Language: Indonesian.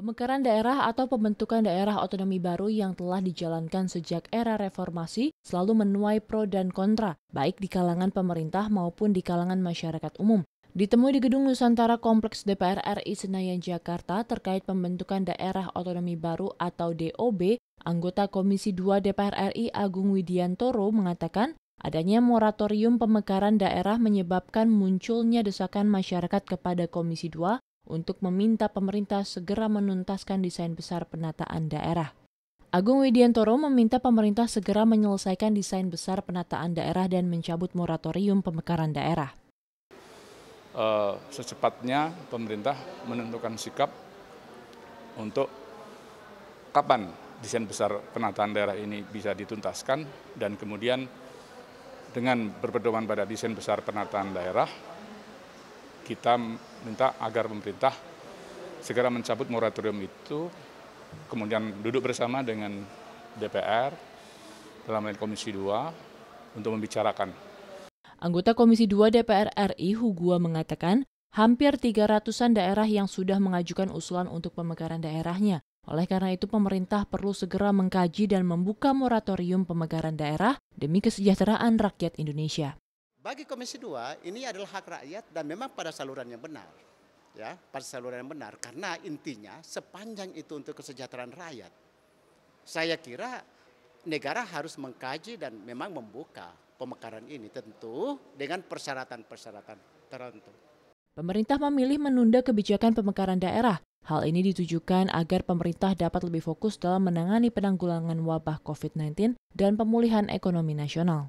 Pemekaran daerah atau pembentukan daerah otonomi baru yang telah dijalankan sejak era reformasi selalu menuai pro dan kontra, baik di kalangan pemerintah maupun di kalangan masyarakat umum. Ditemui di Gedung Nusantara Kompleks DPR RI Senayan Jakarta terkait pembentukan daerah otonomi baru atau DOB, anggota Komisi 2 DPR RI Agung Widiantoro mengatakan Adanya moratorium pemekaran daerah menyebabkan munculnya desakan masyarakat kepada Komisi 2 untuk meminta pemerintah segera menuntaskan desain besar penataan daerah. Agung Widiantoro meminta pemerintah segera menyelesaikan desain besar penataan daerah dan mencabut moratorium pemekaran daerah. Uh, secepatnya pemerintah menentukan sikap untuk kapan desain besar penataan daerah ini bisa dituntaskan dan kemudian dengan berpedoman pada desain besar penataan daerah kita minta agar pemerintah segera mencabut moratorium itu, kemudian duduk bersama dengan DPR dalam lain Komisi 2 untuk membicarakan. Anggota Komisi 2 DPR RI Hugua mengatakan, hampir 300-an daerah yang sudah mengajukan usulan untuk pemekaran daerahnya. Oleh karena itu, pemerintah perlu segera mengkaji dan membuka moratorium pemekaran daerah demi kesejahteraan rakyat Indonesia. Bagi Komisi 2 ini adalah hak rakyat dan memang pada saluran yang benar. Ya, pada saluran yang benar karena intinya sepanjang itu untuk kesejahteraan rakyat. Saya kira negara harus mengkaji dan memang membuka pemekaran ini tentu dengan persyaratan-persyaratan tertentu. Pemerintah memilih menunda kebijakan pemekaran daerah. Hal ini ditujukan agar pemerintah dapat lebih fokus dalam menangani penanggulangan wabah COVID-19 dan pemulihan ekonomi nasional.